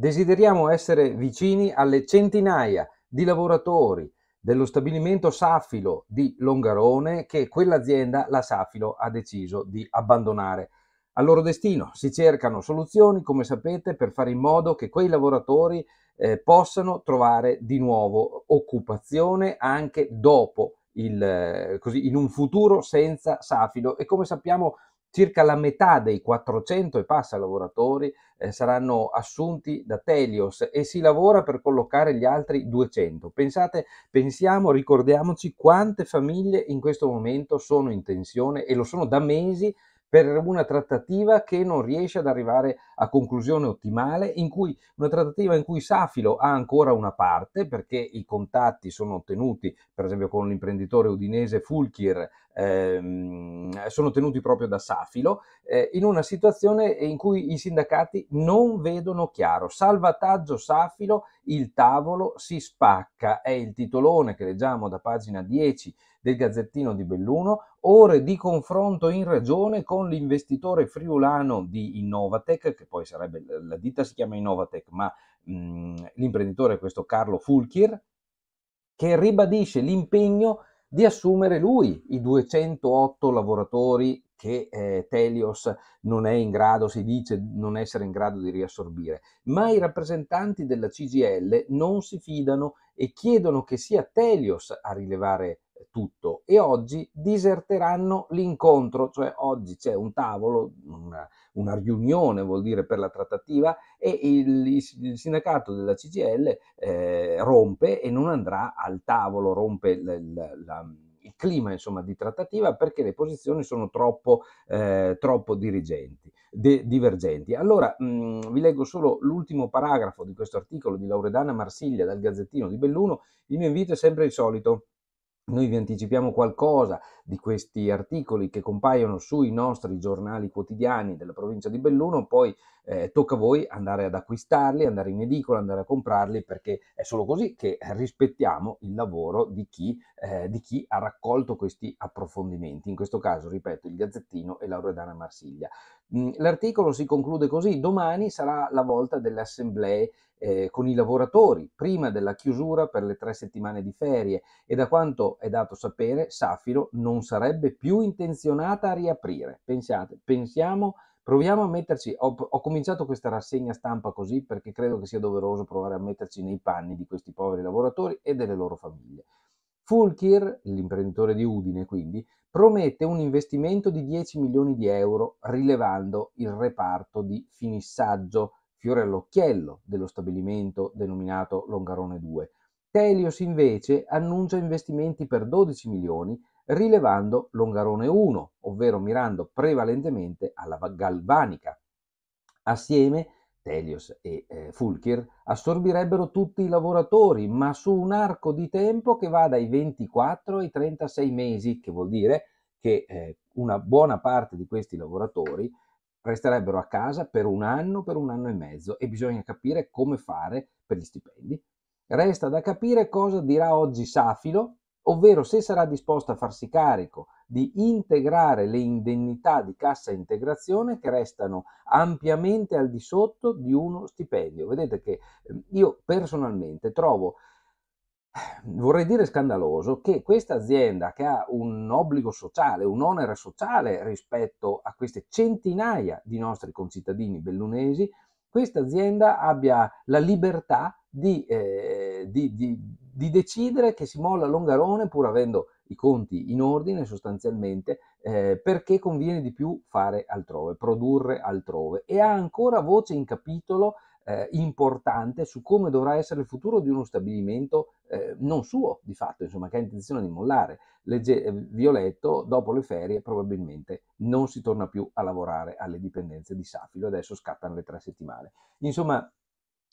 Desideriamo essere vicini alle centinaia di lavoratori dello stabilimento Safilo di Longarone che quell'azienda, la Safilo, ha deciso di abbandonare. Al loro destino si cercano soluzioni, come sapete, per fare in modo che quei lavoratori eh, possano trovare di nuovo occupazione anche dopo il, eh, così, in un futuro senza Safilo e come sappiamo circa la metà dei 400 e passa lavoratori eh, saranno assunti da Telios e si lavora per collocare gli altri 200. Pensate, pensiamo, ricordiamoci quante famiglie in questo momento sono in tensione e lo sono da mesi per una trattativa che non riesce ad arrivare a conclusione ottimale, in cui, una trattativa in cui Safilo ha ancora una parte perché i contatti sono ottenuti, per esempio con l'imprenditore udinese Fulkir, ehm, sono tenuti proprio da Safilo, eh, in una situazione in cui i sindacati non vedono chiaro. Salvataggio Safilo il tavolo si spacca, è il titolone che leggiamo da pagina 10 del Gazzettino di Belluno, ore di confronto in ragione con l'investitore friulano di Innovatec, che poi sarebbe, la ditta si chiama Innovatec, ma mh, mm, l'imprenditore è questo Carlo Fulchir, che ribadisce l'impegno di assumere lui i 208 lavoratori che eh, Telios non è in grado, si dice non essere in grado di riassorbire, ma i rappresentanti della CGL non si fidano e chiedono che sia Telios a rilevare tutto e oggi diserteranno l'incontro, cioè oggi c'è un tavolo, una, una riunione vuol dire per la trattativa e il, il sindacato della CGL eh, rompe e non andrà al tavolo, rompe la, la, il clima insomma, di trattativa perché le posizioni sono troppo, eh, troppo dirigenti, de, divergenti. Allora mh, mm, vi leggo solo l'ultimo paragrafo di questo articolo di Lauredana Marsiglia dal Gazzettino di Belluno, il mio invito è sempre il solito noi vi anticipiamo qualcosa, di questi articoli che compaiono sui nostri giornali quotidiani della provincia di Belluno, poi eh, tocca a voi andare ad acquistarli, andare in edicola, andare a comprarli, perché è solo così che rispettiamo il lavoro di chi, eh, di chi ha raccolto questi approfondimenti. In questo caso, ripeto, il Gazzettino e Lauredana Marsiglia. Mm, l'articolo si conclude così, domani sarà la volta delle assemblee eh, con i lavoratori prima della chiusura per le tre settimane di ferie e da quanto è dato sapere Safiro non non sarebbe più intenzionata a riaprire. Pensate, pensiamo, proviamo a metterci, ho, ho, cominciato questa rassegna stampa così perché credo che sia doveroso provare a metterci nei panni di questi poveri lavoratori e delle loro famiglie. Fulkir, l'imprenditore di Udine quindi, promette un investimento di 10 milioni di euro rilevando il reparto di finissaggio fiore all'occhiello dello stabilimento denominato Longarone 2. Telios invece annuncia investimenti per 12 milioni rilevando Longarone 1, ovvero mirando prevalentemente alla galvanica. Assieme Telios e eh, Fulkir assorbirebbero tutti i lavoratori, ma su un arco di tempo che va dai 24 ai 36 mesi, che vuol dire che eh, una buona parte di questi lavoratori resterebbero a casa per un anno, per un anno e mezzo e bisogna capire come fare per gli stipendi. Resta da capire cosa dirà oggi Safilo ovvero se sarà disposta a farsi carico di integrare le indennità di cassa integrazione che restano ampiamente al di sotto di uno stipendio. Vedete che ehm, io personalmente trovo eh, vorrei dire scandaloso che questa azienda che ha un obbligo sociale, un onere sociale rispetto a queste centinaia di nostri concittadini bellunesi, questa azienda abbia la libertà di, eh, di, di di decidere che si molla Longarone pur avendo i conti in ordine sostanzialmente eh, perché conviene di più fare altrove, produrre altrove e ha ancora voce in capitolo eh, importante su come dovrà essere il futuro di uno stabilimento eh, non suo di fatto, insomma che ha intenzione di mollare. Legge- eh, Violetto dopo le ferie probabilmente non si torna più a lavorare alle dipendenze di Safilo, adesso scattano le tre settimane. Insomma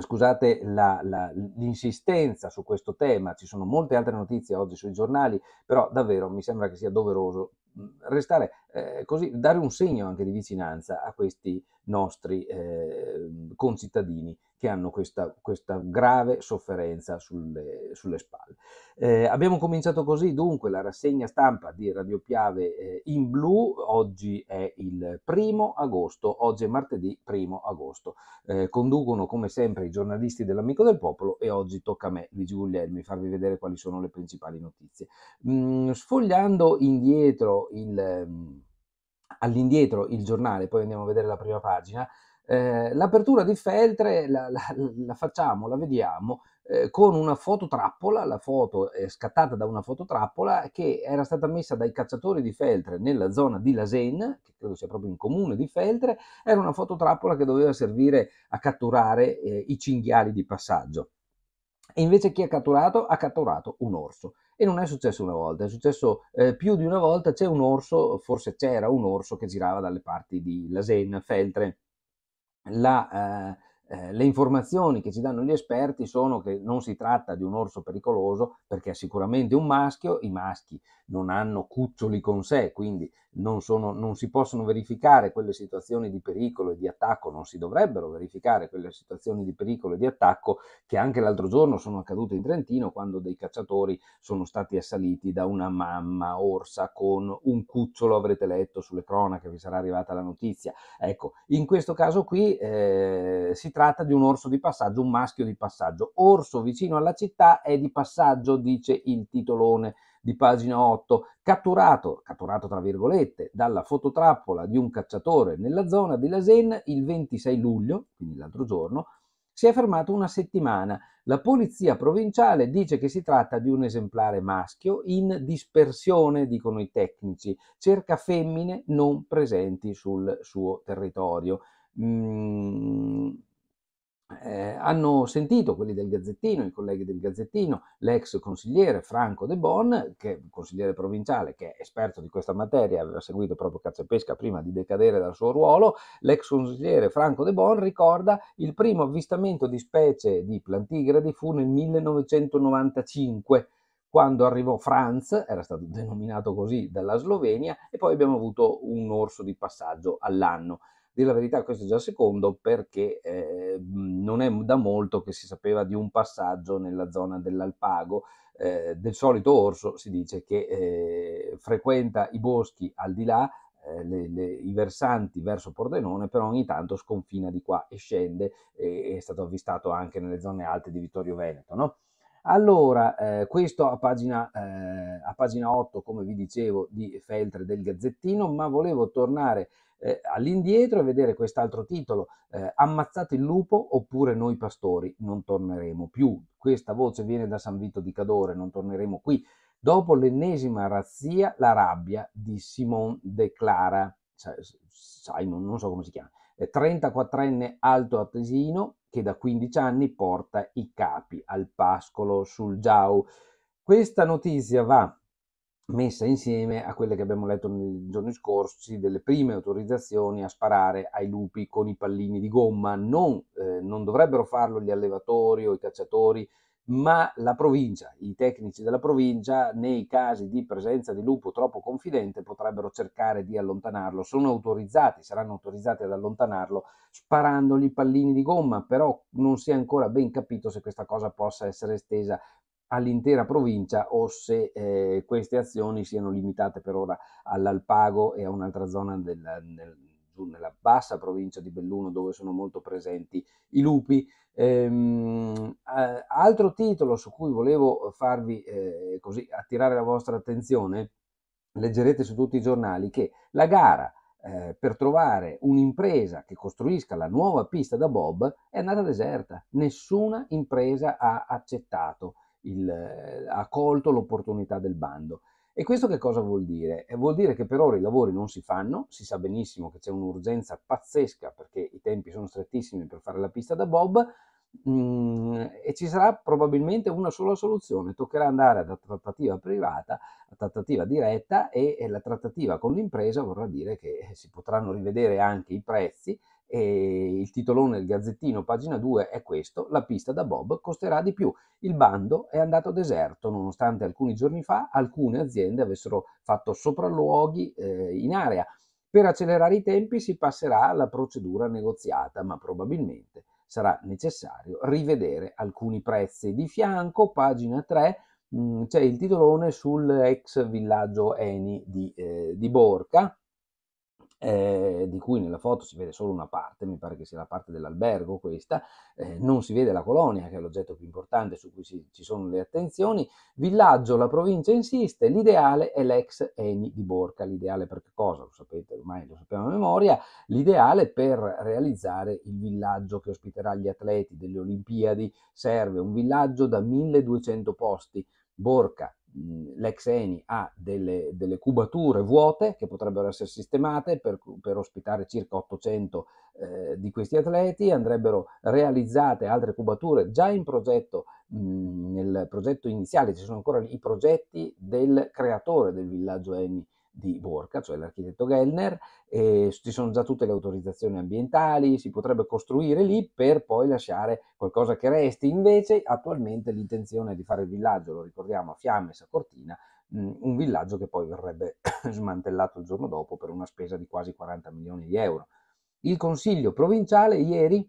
scusate la, la, l'insistenza su questo tema, ci sono molte altre notizie oggi sui giornali, però davvero mi sembra che sia doveroso mm, restare eh, così, dare un segno anche di vicinanza a questi nostri eh, concittadini che hanno questa, questa grave sofferenza sulle, sulle spalle. Eh, abbiamo cominciato così dunque la rassegna stampa di Radiopiave eh, in blu, oggi è il primo agosto, oggi è martedì primo agosto. Eh, conducono come sempre i giornalisti dell'Amico del Popolo e oggi tocca a me, Luigi Guglielmi, farvi vedere quali sono le principali notizie. Mm, sfogliando indietro il mm, all'indietro il giornale, poi andiamo a vedere la prima pagina, eh, l'apertura di Feltre la, la, la facciamo, la vediamo eh, con una fototrappola, la foto è scattata da una fototrappola che era stata messa dai cacciatori di Feltre nella zona di Lasen, che credo sia proprio in comune di Feltre, era una fototrappola che doveva servire a catturare eh, i cinghiali di passaggio. E invece chi ha catturato? Ha catturato un orso. E non è successo una volta, è successo eh, più di una volta, c'è un orso, forse c'era un orso che girava dalle parti di Lasen, Feltre la, eh, eh, le informazioni che ci danno gli esperti sono che non si tratta di un orso pericoloso perché è sicuramente un maschio, i maschi non hanno cuccioli con sé, quindi non, sono, non, si possono verificare quelle situazioni di pericolo e di attacco, non si dovrebbero verificare quelle situazioni di pericolo e di attacco che anche l'altro giorno sono accadute in Trentino quando dei cacciatori sono stati assaliti da una mamma orsa con un cucciolo, avrete letto sulle cronache, vi sarà arrivata la notizia. Ecco, in questo caso qui eh, si tratta di un orso di passaggio, un maschio di passaggio. Orso vicino alla città è di passaggio, dice il titolone di pagina 8, catturato, catturato tra virgolette, dalla fototrappola di un cacciatore nella zona di Lasen il 26 luglio, quindi l'altro giorno, si è fermato una settimana. La polizia provinciale dice che si tratta di un esemplare maschio in dispersione, dicono i tecnici, cerca femmine non presenti sul suo territorio. Mm, eh, hanno sentito quelli del Gazzettino, i colleghi del Gazzettino, l'ex consigliere Franco De Bon, che, consigliere provinciale che è esperto di questa materia, aveva seguito proprio Cazzo e Pesca prima di decadere dal suo ruolo, l'ex consigliere Franco De Bon ricorda il primo avvistamento di specie di plantigradi fu nel 1995 quando arrivò Franz, era stato denominato così dalla Slovenia, e poi abbiamo avuto un orso di passaggio all'anno. Dire la verità, questo è già il secondo perché eh, non è da molto che si sapeva di un passaggio nella zona dell'Alpago. Eh, del solito orso si dice che eh, frequenta i boschi al di là, ehm, le, le, i versanti verso Pordenone, però ogni tanto sconfina di qua e scende, e, è stato avvistato anche nelle zone alte di Vittorio Veneto. No? Allora, eh, questo a pagina, eh, a pagina, 8, come vi dicevo, di Feltre del Gazzettino, ma volevo tornare eh, all'indietro e vedere quest'altro titolo, eh, Ammazzate il lupo oppure Noi pastori non torneremo più. Questa voce viene da San Vito di Cadore, non torneremo qui. Dopo l'ennesima razzia, la rabbia di Simon De Clara, Simon, non so come si chiama, 34enne alto attesino che da 15 anni porta i capi al pascolo sul Giau. Questa notizia va messa insieme a quelle che abbiamo letto nei giorni scorsi delle prime autorizzazioni a sparare ai lupi con i pallini di gomma. Non, eh, non, dovrebbero farlo gli allevatori o i cacciatori, ma la provincia, i tecnici della provincia, nei casi di presenza di lupo troppo confidente, potrebbero cercare di allontanarlo. Sono autorizzati, saranno autorizzati ad allontanarlo sparandogli i pallini di gomma, però non si è ancora ben capito se questa cosa possa essere estesa all'intera provincia o se eh, queste azioni siano limitate per ora all'Alpago e a un'altra zona della, nel, nella bassa provincia di Belluno dove sono molto presenti i lupi. Ehm, eh, altro titolo su cui volevo farvi eh, così attirare la vostra attenzione, leggerete su tutti i giornali che la gara eh, per trovare un'impresa che costruisca la nuova pista da Bob è andata deserta, nessuna impresa ha accettato il, eh, ha colto l'opportunità del bando. E questo che cosa vuol dire? Eh, vuol dire che per ora i lavori non si fanno, si sa benissimo che c'è un'urgenza pazzesca perché i tempi sono strettissimi per fare la pista da Bob mm, e ci sarà probabilmente una sola soluzione, toccherà andare da trattativa privata a trattativa diretta e la trattativa con l'impresa vorrà dire che si potranno rivedere anche i prezzi e il titolone del Gazzettino, pagina 2, è questo: La pista da Bob costerà di più. Il bando è andato deserto, nonostante alcuni giorni fa alcune aziende avessero fatto sopralluoghi eh, in area. Per accelerare i tempi si passerà alla procedura negoziata, ma probabilmente sarà necessario rivedere alcuni prezzi. Di fianco, pagina 3, mm, c'è il titolone sull'ex villaggio Eni di, eh, di Borca eh, di cui nella foto si vede solo una parte, mi pare che sia la parte dell'albergo questa, eh, non si vede la colonia che è l'oggetto più importante su cui si, ci sono le attenzioni, villaggio, la provincia insiste, l'ideale è l'ex Eni di Borca, l'ideale per che cosa? Lo sapete ormai, lo sappiamo a memoria, l'ideale per realizzare il villaggio che ospiterà gli atleti delle Olimpiadi, serve un villaggio da 1200 posti, Borca l'ex ENI ha delle, delle, cubature vuote che potrebbero essere sistemate per, per ospitare circa 800 eh, di questi atleti, andrebbero realizzate altre cubature già in progetto, mh, nel progetto iniziale, ci sono ancora i progetti del creatore del villaggio ENI di Borca, cioè l'architetto Gellner, eh, ci sono già tutte le autorizzazioni ambientali, si potrebbe costruire lì per poi lasciare qualcosa che resti. Invece attualmente l'intenzione è di fare il villaggio, lo ricordiamo, a Fiamme, Sacortina, mh, mm, un villaggio che poi verrebbe smantellato il giorno dopo per una spesa di quasi 40 milioni di euro. Il Consiglio provinciale ieri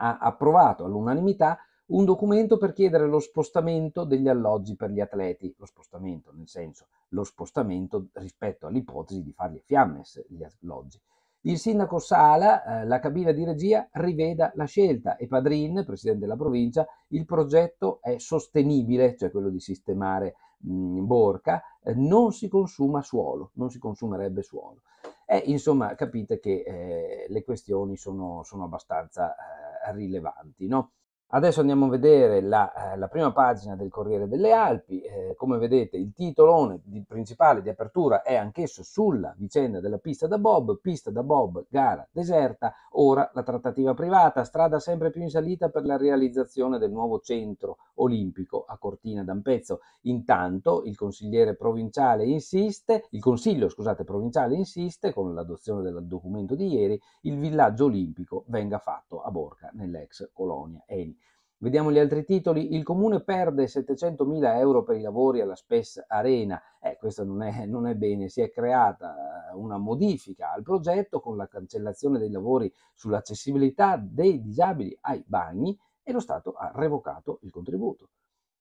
ha approvato all'unanimità un documento per chiedere lo spostamento degli alloggi per gli atleti, lo spostamento nel senso lo spostamento rispetto all'ipotesi di farli a fiamme gli alloggi. Il sindaco Sala, eh, la cabina di regia, riveda la scelta e Padrin, presidente della provincia, il progetto è sostenibile, cioè quello di sistemare mh, mm, Borca, eh, non si consuma suolo, non si consumerebbe suolo. Eh, insomma, capite che eh, le questioni sono, sono abbastanza eh, rilevanti. No? Adesso andiamo a vedere la, eh, la, prima pagina del Corriere delle Alpi, eh, come vedete il titolone di, principale di apertura è anch'esso sulla vicenda della pista da Bob, pista da Bob, gara deserta, ora la trattativa privata, strada sempre più in salita per la realizzazione del nuovo centro olimpico a Cortina d'Ampezzo. Intanto il consigliere provinciale insiste, il consiglio scusate, provinciale insiste con l'adozione del documento di ieri, il villaggio olimpico venga fatto a Borca nell'ex colonia Eni. Vediamo gli altri titoli. Il comune perde 700.000 euro per i lavori alla Spess Arena. Eh, questo non è, non è bene. Si è creata eh, una modifica al progetto con la cancellazione dei lavori sull'accessibilità dei disabili ai bagni e lo Stato ha revocato il contributo.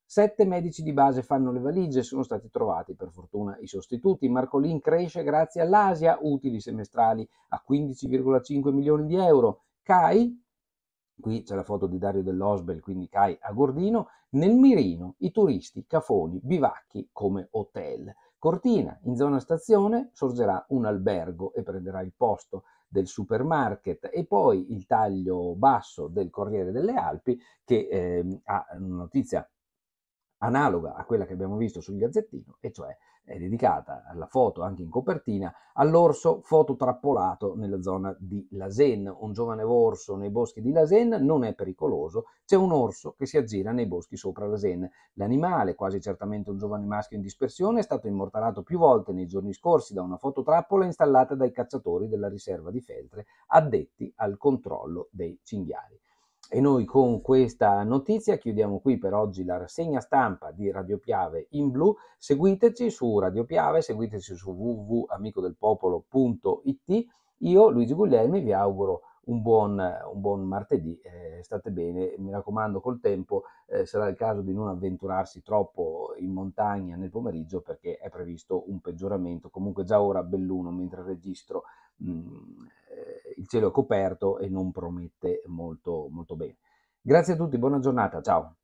Sette medici di base fanno le valigie, sono stati trovati per fortuna i sostituti. Marcolin cresce grazie all'Asia, utili semestrali a 15,5 milioni di euro. CAI qui c'è la foto di Dario dell'Osbel, quindi Cai a Gordino, nel mirino i turisti, cafoni, bivacchi come hotel. Cortina, in zona stazione, sorgerà un albergo e prenderà il posto del supermarket e poi il taglio basso del Corriere delle Alpi che eh, ha una notizia analoga a quella che abbiamo visto sul Gazzettino, e cioè è dedicata alla foto anche in copertina, all'orso fototrappolato nella zona di Lasen. Un giovane orso nei boschi di Lasen non è pericoloso, c'è un orso che si aggira nei boschi sopra Lasen. L'animale, quasi certamente un giovane maschio in dispersione, è stato immortalato più volte nei giorni scorsi da una fototrappola installata dai cacciatori della riserva di Feltre addetti al controllo dei cinghiali. E noi con questa notizia chiudiamo qui per oggi la rassegna stampa di Radio Piave in blu. Seguiteci su Radio Piave, seguiteci su www.amicodelpopolo.it. Io, Luigi Guglielmi, vi auguro un buon, un buon martedì, eh, state bene, mi raccomando col tempo eh, sarà il caso di non avventurarsi troppo in montagna nel pomeriggio perché è previsto un peggioramento, comunque già ora belluno mentre registro mh, mm, il cielo è coperto e non promette molto, molto bene. Grazie a tutti, buona giornata, ciao.